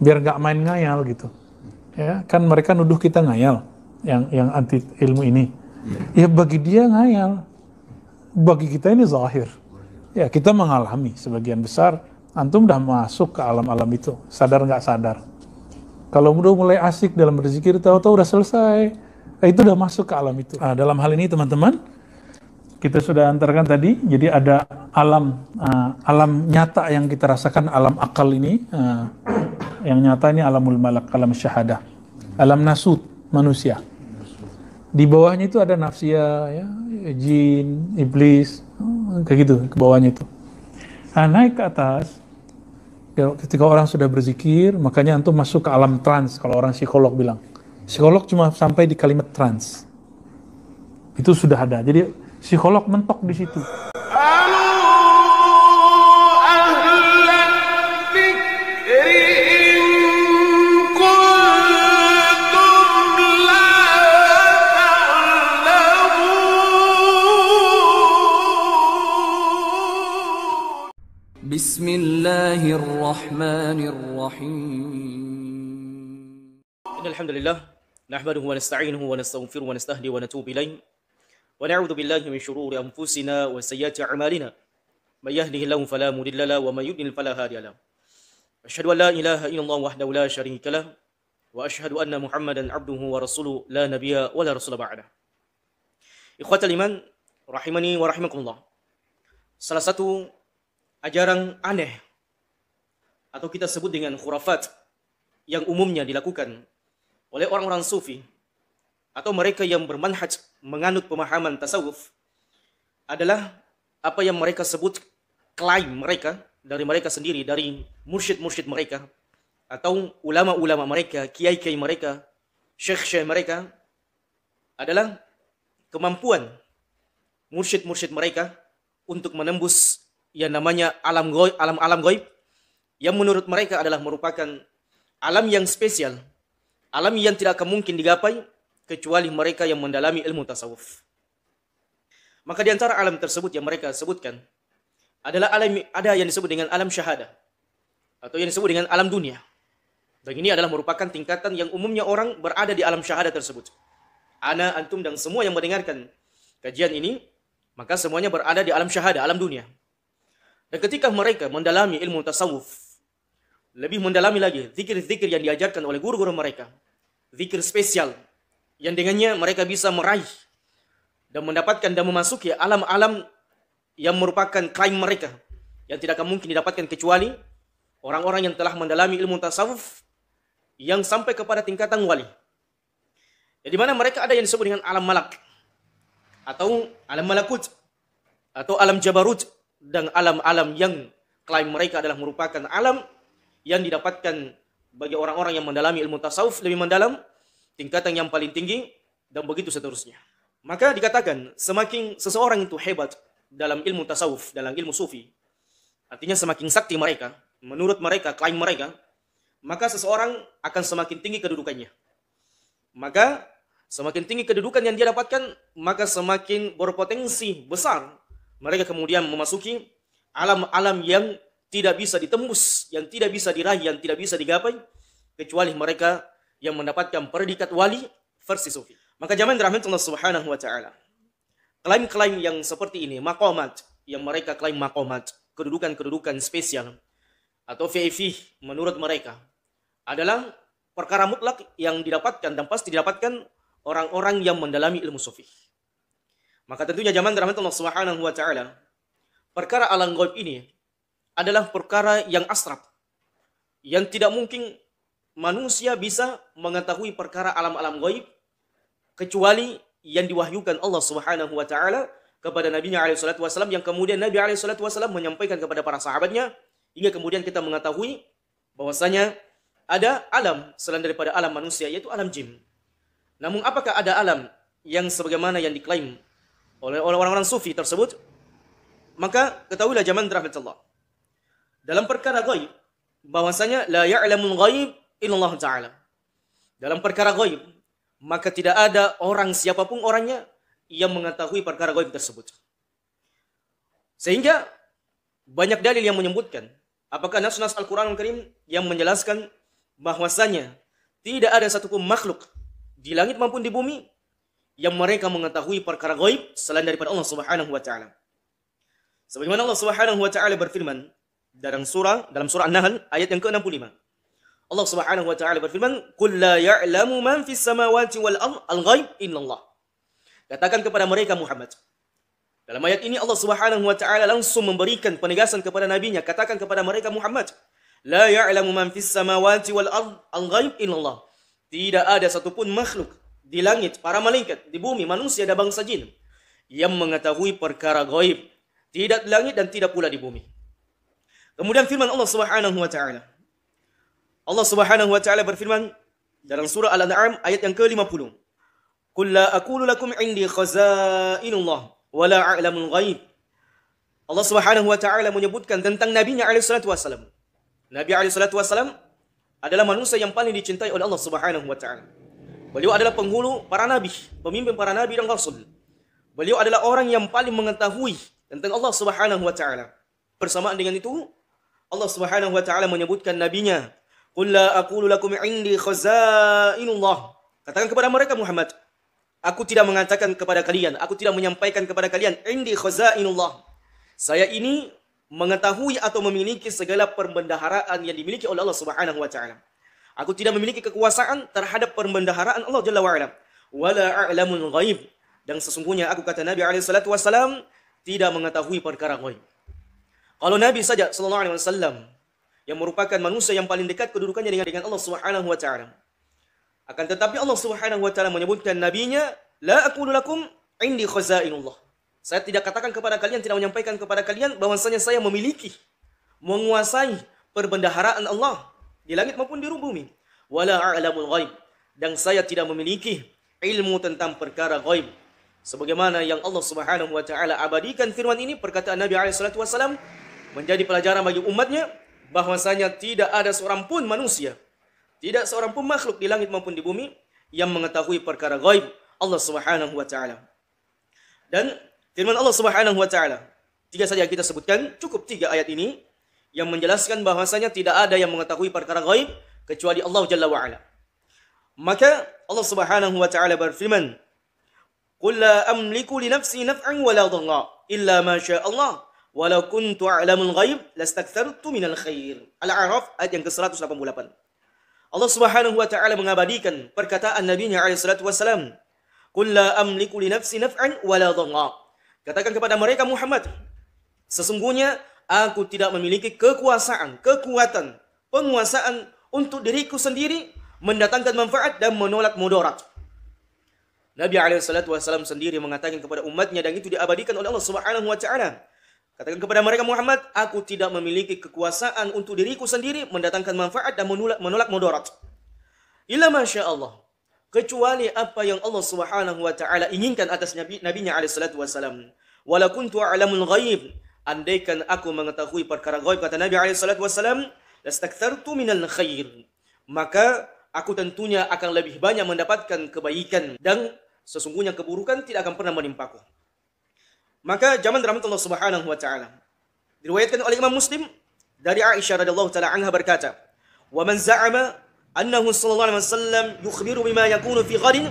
biar nggak main ngayal gitu ya kan mereka nuduh kita ngayal yang yang anti ilmu ini ya bagi dia ngayal bagi kita ini zahir ya kita mengalami sebagian besar antum udah masuk ke alam-alam itu sadar nggak sadar kalau udah mulai asik dalam berzikir tahu-tahu udah selesai itu udah masuk ke alam itu nah, dalam hal ini teman-teman kita sudah antarkan tadi. Jadi ada alam uh, alam nyata yang kita rasakan alam akal ini uh, yang nyata ini alamul malak, alam syahada, alam nasut manusia. Di bawahnya itu ada nafsia, ya, jin, iblis, oh, kayak gitu ke bawahnya itu. Nah, naik ke atas ya, ketika orang sudah berzikir, makanya antum masuk ke alam trans kalau orang psikolog bilang. Psikolog cuma sampai di kalimat trans. Itu sudah ada. Jadi psikolog mentok di situ. بسم الله الرحمن الرحيم إن الحمد لله نحمده ونستعينه ونستغفره ونستهدي ونتوب إليه ونعوذ بالله من شرور أنفسنا وسيئات أعمالنا من يهده الله فلا مضل له ومن يضلل فلا هادي له أشهد أن لا إله إلا الله وحده لا شريك له وأشهد أن محمدا عبده ورسوله لا نبي ولا رسول بعده إخوة الإيمان rahimani wa rahimakumullah. Salah satu ajaran aneh atau kita sebut dengan khurafat yang umumnya dilakukan oleh orang-orang sufi atau mereka yang bermanhaj menganut pemahaman tasawuf adalah apa yang mereka sebut klaim mereka dari mereka sendiri, dari mursyid-mursyid mereka atau ulama-ulama mereka, kiai-kiai mereka, syekh-syekh mereka adalah kemampuan mursyid-mursyid mereka untuk menembus yang namanya alam goib, alam-alam goib yang menurut mereka adalah merupakan alam yang spesial, alam yang tidak akan mungkin digapai kecuali mereka yang mendalami ilmu tasawuf. Maka di antara alam tersebut yang mereka sebutkan adalah alam ada yang disebut dengan alam syahada atau yang disebut dengan alam dunia. Dan ini adalah merupakan tingkatan yang umumnya orang berada di alam syahada tersebut. Ana, antum dan semua yang mendengarkan kajian ini, maka semuanya berada di alam syahada, alam dunia. Dan ketika mereka mendalami ilmu tasawuf, lebih mendalami lagi zikir-zikir yang diajarkan oleh guru-guru mereka, zikir spesial yang dengannya mereka bisa meraih dan mendapatkan dan memasuki alam-alam yang merupakan klaim mereka yang tidak akan mungkin didapatkan kecuali orang-orang yang telah mendalami ilmu tasawuf yang sampai kepada tingkatan wali. Jadi di mana mereka ada yang disebut dengan alam malak atau alam malakut atau alam jabarut dan alam-alam yang klaim mereka adalah merupakan alam yang didapatkan bagi orang-orang yang mendalami ilmu tasawuf lebih mendalam tingkatan yang paling tinggi dan begitu seterusnya. Maka dikatakan semakin seseorang itu hebat dalam ilmu tasawuf, dalam ilmu sufi, artinya semakin sakti mereka, menurut mereka, klaim mereka, maka seseorang akan semakin tinggi kedudukannya. Maka semakin tinggi kedudukan yang dia dapatkan, maka semakin berpotensi besar mereka kemudian memasuki alam-alam yang tidak bisa ditembus, yang tidak bisa diraih, yang tidak bisa digapai, kecuali mereka yang mendapatkan predikat wali versi sufi. Maka jamin Allah subhanahu wa ta'ala. Klaim-klaim yang seperti ini, makomat, yang mereka klaim makomat, kedudukan-kedudukan spesial, atau VIP menurut mereka, adalah perkara mutlak yang didapatkan dan pasti didapatkan orang-orang yang mendalami ilmu sufi. Maka tentunya zaman Allah subhanahu wa ta'ala, perkara alam ini adalah perkara yang asrab, yang tidak mungkin manusia bisa mengetahui perkara alam-alam gaib kecuali yang diwahyukan Allah Subhanahu wa taala kepada Nabi alaihi wasallam yang kemudian Nabi alaihi wasallam menyampaikan kepada para sahabatnya hingga kemudian kita mengetahui bahwasanya ada alam selain daripada alam manusia yaitu alam jin. Namun apakah ada alam yang sebagaimana yang diklaim oleh orang-orang sufi tersebut? Maka ketahuilah zaman rahmat Allah. Dalam perkara gaib bahwasanya la ya'lamul ghaib illallah ta'ala. Dalam perkara goib, maka tidak ada orang siapapun orangnya yang mengetahui perkara goib tersebut. Sehingga banyak dalil yang menyebutkan, apakah nas-nas Al-Quran Al-Karim yang menjelaskan bahwasanya tidak ada satupun makhluk di langit maupun di bumi yang mereka mengetahui perkara goib selain daripada Allah Subhanahu wa taala. Sebagaimana Allah Subhanahu wa taala berfirman dalam surah dalam surah An-Nahl ayat yang ke-65. Allah Subhanahu wa taala berfirman, "Qul la ya'lamu man fis samawati wal al-ghaib illallah." Katakan kepada mereka Muhammad. Dalam ayat ini Allah Subhanahu wa taala langsung memberikan penegasan kepada nabinya, katakan kepada mereka Muhammad, "La ya'lamu man fis samawati wal al-ghaib illallah." Tidak ada satupun makhluk di langit, para malaikat, di bumi, manusia dan bangsa jin yang mengetahui perkara gaib, tidak di langit dan tidak pula di bumi. Kemudian firman Allah Subhanahu wa taala, Allah Subhanahu wa taala berfirman dalam surah Al-An'am ayat yang ke-50. Qul la aqulu lakum indi khazainullah wa la a'lamul ghaib. Allah Subhanahu wa taala menyebutkan tentang nabinya alaihi salatu wasallam. Nabi alaihi salatu wasallam adalah manusia yang paling dicintai oleh Allah Subhanahu wa taala. Beliau adalah penghulu para nabi, pemimpin para nabi dan rasul. Beliau adalah orang yang paling mengetahui tentang Allah Subhanahu wa taala. Bersamaan dengan itu, Allah Subhanahu wa taala menyebutkan nabinya Qul la aqulu lakum indi khazainullah. Katakan kepada mereka Muhammad, aku tidak mengatakan kepada kalian, aku tidak menyampaikan kepada kalian indi khazainullah. Saya ini mengetahui atau memiliki segala perbendaharaan yang dimiliki oleh Allah Subhanahu wa taala. Aku tidak memiliki kekuasaan terhadap perbendaharaan Allah Jalla wa ala. Wala a'lamul ghaib. Dan sesungguhnya aku kata Nabi alaihi wasallam tidak mengetahui perkara ghaib. Kalau Nabi saja sallallahu yang merupakan manusia yang paling dekat kedudukannya dengan dengan Allah Subhanahu wa taala. Akan tetapi Allah Subhanahu wa taala menyebutkan nabinya, "La aqulu lakum indi khazainullah." Saya tidak katakan kepada kalian, tidak menyampaikan kepada kalian bahwasanya saya memiliki, menguasai perbendaharaan Allah di langit maupun di bumi. Wala a'lamul ghaib. Dan saya tidak memiliki ilmu tentang perkara ghaib. Sebagaimana yang Allah Subhanahu wa taala abadikan firman ini perkataan Nabi alaihi salatu wasallam menjadi pelajaran bagi umatnya bahwasanya tidak ada seorang pun manusia, tidak seorang pun makhluk di langit maupun di bumi yang mengetahui perkara gaib Allah Subhanahu wa taala. Dan firman Allah Subhanahu wa taala, tiga saja kita sebutkan, cukup tiga ayat ini yang menjelaskan bahwasanya tidak ada yang mengetahui perkara gaib kecuali Allah Jalla wa ala. Maka Allah Subhanahu wa taala berfirman, "Qul la amliku li nafsi naf'an wa la illa ma syaa Allah." walau kuntu a'lamul ghaib lastakthartu minal khair. Al-A'raf ayat yang ke-188. Allah Subhanahu wa taala mengabadikan perkataan nabinya alaihi salatu wasalam, "Qul la amliku li nafsi naf'an wala dharra." Katakan kepada mereka Muhammad, sesungguhnya aku tidak memiliki kekuasaan, kekuatan, penguasaan untuk diriku sendiri mendatangkan manfaat dan menolak mudarat. Nabi alaihi salatu wasallam sendiri mengatakan kepada umatnya dan itu diabadikan oleh Allah Subhanahu wa taala. Katakan kepada mereka Muhammad, aku tidak memiliki kekuasaan untuk diriku sendiri mendatangkan manfaat dan menolak menolak mudarat. Illa masya Allah. Kecuali apa yang Allah Subhanahu wa taala inginkan atas nabi nabinya alaihi salatu wasalam. walakun tualamul a'lamul ghaib. Andaikan aku mengetahui perkara gaib kata Nabi alaihi salatu wasalam, lastakthartu minal khair. Maka aku tentunya akan lebih banyak mendapatkan kebaikan dan sesungguhnya keburukan tidak akan pernah menimpaku. Maka zaman rahmatullah subhanahu wa ta'ala. Diriwayatkan oleh Imam Muslim dari Aisyah radhiyallahu taala anha berkata, "Wa man za'ama annahu sallallahu alaihi wasallam yukhbiru bima yakunu fi ghadin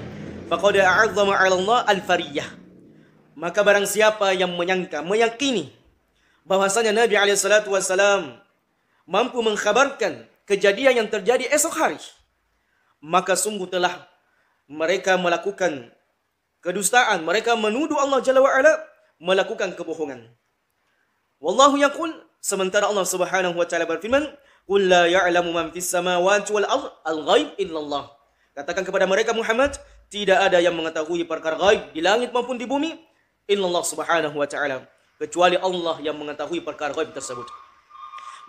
faqad a'azzama 'ala Allah al-fariyah." Maka barang siapa yang menyangka, meyakini bahwasanya Nabi alaihi salatu wasallam mampu mengkhabarkan kejadian yang terjadi esok hari, maka sungguh telah mereka melakukan kedustaan, mereka menuduh Allah Jalla wa'ala melakukan kebohongan. Wallahu yaqul sementara Allah Subhanahu wa taala berfirman, "Qul la ya'lamu man fis samawati wal ard al-ghaib illallah." Katakan kepada mereka Muhammad, tidak ada yang mengetahui perkara gaib di langit maupun di bumi illallah Subhanahu wa taala, kecuali Allah yang mengetahui perkara gaib tersebut.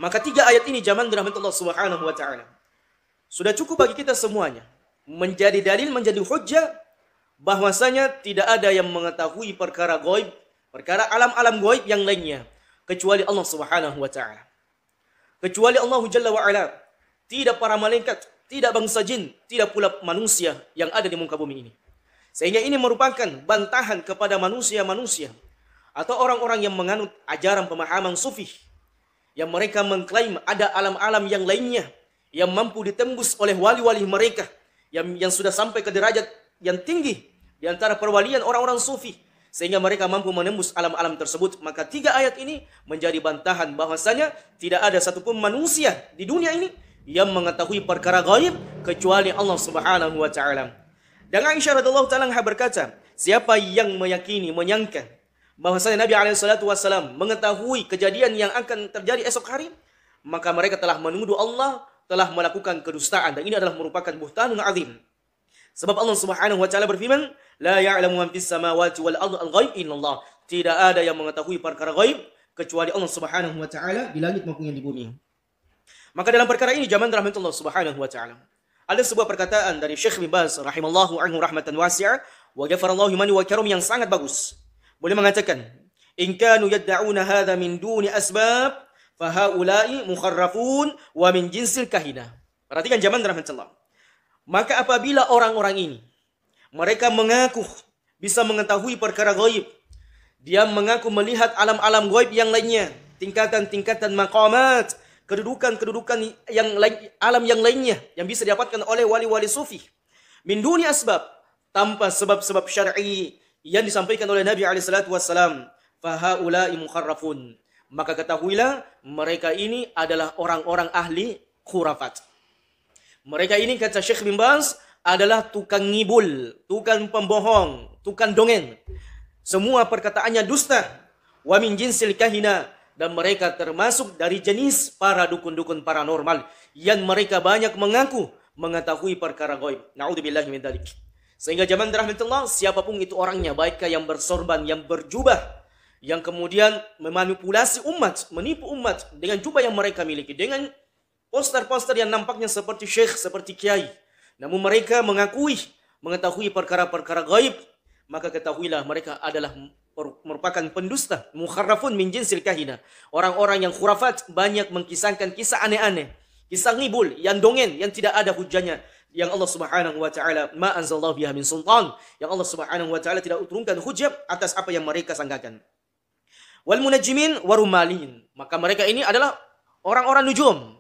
Maka tiga ayat ini zaman dirahmati Allah Subhanahu wa taala. Sudah cukup bagi kita semuanya menjadi dalil menjadi hujjah bahwasanya tidak ada yang mengetahui perkara gaib perkara alam-alam gaib yang lainnya kecuali Allah Subhanahu wa taala. Kecuali Allah Jalla wa ala, tidak para malaikat, tidak bangsa jin, tidak pula manusia yang ada di muka bumi ini. Sehingga ini merupakan bantahan kepada manusia-manusia atau orang-orang yang menganut ajaran pemahaman sufi yang mereka mengklaim ada alam-alam yang lainnya yang mampu ditembus oleh wali-wali mereka yang yang sudah sampai ke derajat yang tinggi di antara perwalian orang-orang sufi sehingga mereka mampu menembus alam-alam tersebut. Maka tiga ayat ini menjadi bantahan bahwasanya tidak ada satupun manusia di dunia ini yang mengetahui perkara gaib kecuali Allah Subhanahu wa taala. Dan Aisyah radhiyallahu taala berkata, siapa yang meyakini, menyangka bahwasanya Nabi alaihi salatu wasallam mengetahui kejadian yang akan terjadi esok hari, maka mereka telah menuduh Allah telah melakukan kedustaan dan ini adalah merupakan buhtanun azim Sebab Allah Subhanahu wa taala berfirman, "La ya'lamu man fis samawati wal ardi al-ghaib illallah." Tidak ada yang mengetahui perkara gaib kecuali Allah Subhanahu wa taala di langit maupun yang di bumi. Maka dalam perkara ini zaman rahmatullah Subhanahu wa taala. Ada sebuah perkataan dari Syekh bin Baz rahimallahu anhu rahmatan wasi'ah wa ghafarallahu man wa karam yang sangat bagus. Boleh mengatakan, "In kanu yad'una hadha min duni asbab, fahaula'i mukharrafun wa min jinsil kahina." Perhatikan zaman rahmatullah. Maka apabila orang-orang ini mereka mengaku bisa mengetahui perkara gaib, dia mengaku melihat alam-alam gaib yang lainnya, tingkatan-tingkatan maqamat, kedudukan-kedudukan yang lain, alam yang lainnya yang bisa didapatkan oleh wali-wali sufi. Min dunia asbab, tanpa sebab-sebab syar'i yang disampaikan oleh Nabi alaihi salatu wasallam, fahaula'i mukharrafun. Maka ketahuilah mereka ini adalah orang-orang ahli khurafat. Mereka ini kata Syekh bin adalah tukang ngibul, tukang pembohong, tukang dongeng. Semua perkataannya dusta. Wa min jinsil kahina dan mereka termasuk dari jenis para dukun-dukun paranormal yang mereka banyak mengaku mengetahui perkara gaib. Nauzubillahi min Sehingga zaman rahmatullah siapapun itu orangnya baikkah yang bersorban, yang berjubah, yang kemudian memanipulasi umat, menipu umat dengan jubah yang mereka miliki, dengan poster-poster yang nampaknya seperti syekh, seperti kiai. Namun mereka mengakui, mengetahui perkara-perkara gaib. Maka ketahuilah mereka adalah merupakan pendusta, mukharrafun min jinsil kahina. Orang-orang yang khurafat banyak mengkisahkan kisah aneh-aneh, kisah ngibul, yang dongeng, yang tidak ada hujannya, yang Allah Subhanahu wa taala ma biha min sultan yang Allah Subhanahu wa taala tidak uturunkan hujab atas apa yang mereka sangkakan wal munajjimin warumalin maka mereka ini adalah orang-orang nujum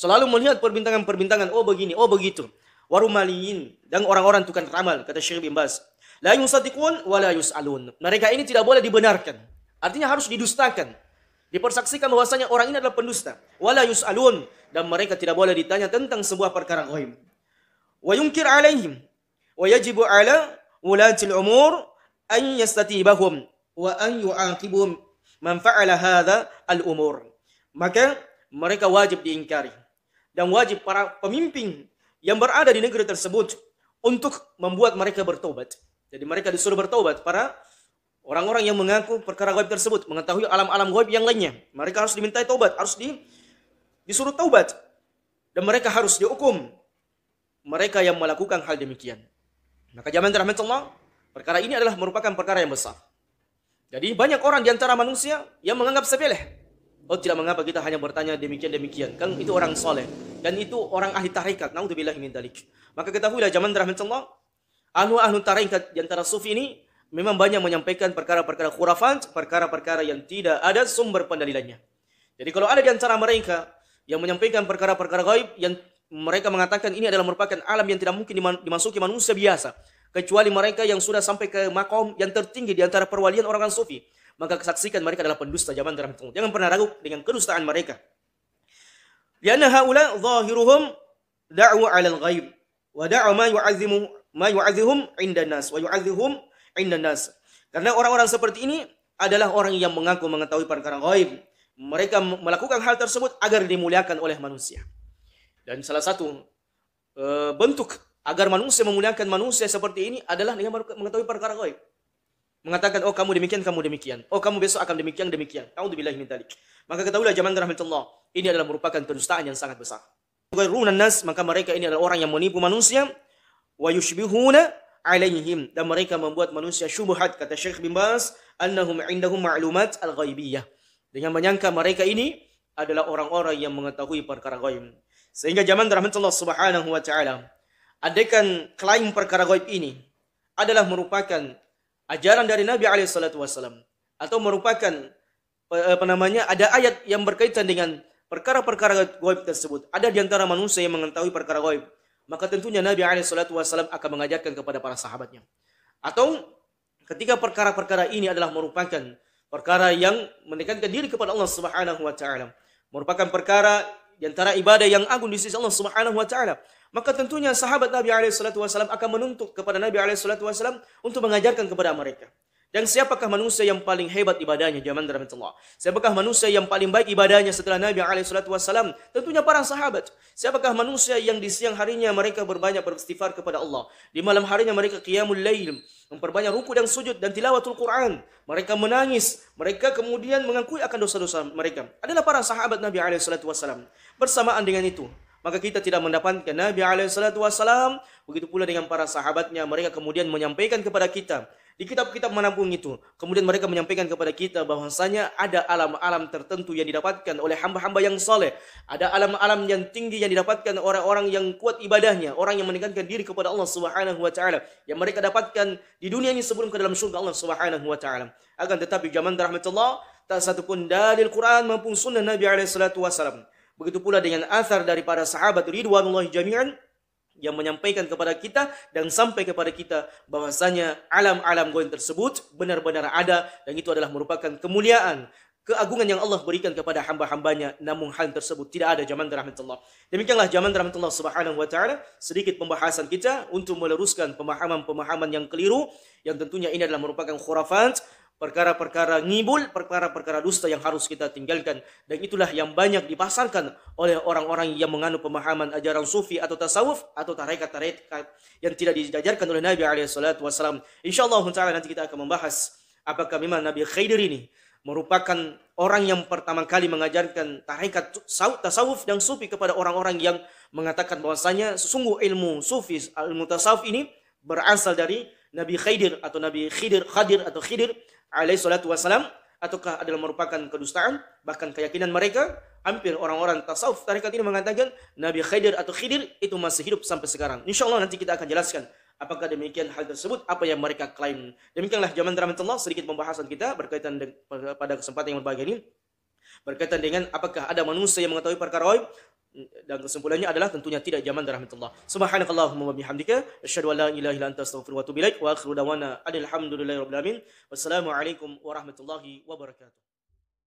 Selalu melihat perbintangan-perbintangan, oh begini, oh begitu. Warumaliin dan orang-orang tukang ramal, kata Syekh bin Bas. La yusadikun wa la yus'alun. Mereka ini tidak boleh dibenarkan. Artinya harus didustakan. Dipersaksikan bahwasanya orang ini adalah pendusta. Wala yus'alun. Dan mereka tidak boleh ditanya tentang sebuah perkara ghaib. Wa yunkir alaihim. Wa yajibu ala ulatil umur an yastatibahum wa an yu'aqibum man fa'ala hadha al-umur. Maka mereka wajib diingkari dan wajib para pemimpin yang berada di negeri tersebut untuk membuat mereka bertobat. Jadi mereka disuruh bertobat para orang-orang yang mengaku perkara gaib tersebut, mengetahui alam-alam gaib yang lainnya. Mereka harus dimintai tobat, harus di, disuruh tobat, dan mereka harus dihukum. Mereka yang melakukan hal demikian. Maka zaman rahmat Allah, perkara ini adalah merupakan perkara yang besar. Jadi banyak orang di antara manusia yang menganggap sepele Oh tidak mengapa kita hanya bertanya demikian demikian. Kan itu orang soleh dan itu orang ahli tarikat. Naudzubillah min dalik. Maka ketahuilah zaman rahmat Allah, ahlu ahlu tarikat di antara sufi ini memang banyak menyampaikan perkara-perkara khurafat, perkara-perkara yang tidak ada sumber pendalilannya. Jadi kalau ada di antara mereka yang menyampaikan perkara-perkara gaib yang mereka mengatakan ini adalah merupakan alam yang tidak mungkin dimasuki manusia biasa kecuali mereka yang sudah sampai ke makom yang tertinggi di antara perwalian orang-orang sufi maka kesaksikan mereka adalah pendusta zaman tersebut. Jangan pernah ragu dengan kedustaan mereka. Lianna haula zahiruhum da'u 'alal ghaib wa da'u ma yu'azzimu ma yu'azzihum 'inda nas wa yu'azzihum 'inda nas. Karena orang-orang seperti ini adalah orang yang mengaku mengetahui perkara gaib. Mereka melakukan hal tersebut agar dimuliakan oleh manusia. Dan salah satu e, bentuk agar manusia memuliakan manusia seperti ini adalah dengan mengetahui perkara gaib mengatakan oh kamu demikian kamu demikian oh kamu besok akan demikian demikian auzubillahi min dzalik maka ketahuilah zaman ya rahmatullah ini adalah merupakan kedustaan yang sangat besar yughirruna nas maka mereka ini adalah orang yang menipu manusia wa yushbihuna alaihim dan mereka membuat manusia syubhat kata Syekh bin Bas annahum indahum ma'lumat al-ghaibiyah dengan menyangka mereka ini adalah orang-orang yang mengetahui perkara gaib sehingga zaman rahmatullah subhanahu wa taala adakan klaim perkara gaib ini adalah merupakan ajaran dari Nabi Alaihissalam atau merupakan eh, apa namanya ada ayat yang berkaitan dengan perkara-perkara gaib tersebut. Ada di antara manusia yang mengetahui perkara gaib. Maka tentunya Nabi Alaihissalam akan mengajarkan kepada para sahabatnya. Atau ketika perkara-perkara ini adalah merupakan perkara yang mendekatkan diri kepada Allah Subhanahu wa taala, merupakan perkara di antara ibadah yang agung di sisi Allah Subhanahu wa taala. Maka tentunya sahabat Nabi SAW akan menuntut kepada Nabi SAW untuk mengajarkan kepada mereka. Dan siapakah manusia yang paling hebat ibadahnya? Zaman rahmatullah. Siapakah manusia yang paling baik ibadahnya setelah Nabi Wasallam? Tentunya para sahabat. Siapakah manusia yang di siang harinya mereka berbanyak beristighfar kepada Allah? Di malam harinya mereka qiyamul lail. Memperbanyak ruku dan sujud dan tilawatul Quran. Mereka menangis. Mereka kemudian mengakui akan dosa-dosa mereka. Adalah para sahabat Nabi Wasallam Bersamaan dengan itu maka kita tidak mendapatkan Nabi Alaihi Wasallam. Begitu pula dengan para sahabatnya, mereka kemudian menyampaikan kepada kita di kitab-kitab menampung itu. Kemudian mereka menyampaikan kepada kita bahwasanya ada alam-alam tertentu yang didapatkan oleh hamba-hamba yang soleh. Ada alam-alam yang tinggi yang didapatkan orang-orang yang kuat ibadahnya. Orang yang meningkatkan diri kepada Allah subhanahu wa ta'ala. Yang mereka dapatkan di dunia ini sebelum ke dalam surga Allah subhanahu wa ta'ala. Akan tetapi zaman rahmatullah, tak satupun dalil Quran maupun sunnah Nabi alaihi salatu wasallam. Begitu pula dengan asar dari para sahabat Ridwanullah jami'an yang menyampaikan kepada kita dan sampai kepada kita bahwasanya alam-alam goib tersebut benar-benar ada dan itu adalah merupakan kemuliaan keagungan yang Allah berikan kepada hamba-hambanya namun hal tersebut tidak ada zaman rahmatullah demikianlah zaman rahmatullah subhanahu wa taala sedikit pembahasan kita untuk meluruskan pemahaman-pemahaman yang keliru yang tentunya ini adalah merupakan khurafat perkara-perkara ngibul, perkara-perkara dusta yang harus kita tinggalkan. Dan itulah yang banyak dipasarkan oleh orang-orang yang menganut pemahaman ajaran sufi atau tasawuf atau tarekat-tarekat yang tidak dijajarkan oleh Nabi SAW. Insya Allah nanti kita akan membahas apakah memang Nabi Khidir ini merupakan orang yang pertama kali mengajarkan tarekat tasawuf dan sufi kepada orang-orang yang mengatakan bahwasanya sungguh ilmu sufi, ilmu tasawuf ini berasal dari Nabi Khidir atau Nabi Khidir Khadir atau Khidir alaihi salatu wasalam ataukah adalah merupakan kedustaan bahkan keyakinan mereka hampir orang-orang tasawuf tarekat ini mengatakan Nabi Khidir atau Khidir itu masih hidup sampai sekarang insya Allah nanti kita akan jelaskan apakah demikian hal tersebut apa yang mereka klaim demikianlah zaman rahmatullah sedikit pembahasan kita berkaitan pada kesempatan yang berbahagia ini berkaitan dengan apakah ada manusia yang mengetahui perkara gaib dan kesimpulannya adalah tentunya tidak zaman rahmatullah subhanakallahumma wa bihamdika asyhadu an la ilaha illa anta astaghfiruka wa atubu ilaik wa akhiru dawana alhamdulillahi alamin wassalamu alaikum warahmatullahi wabarakatuh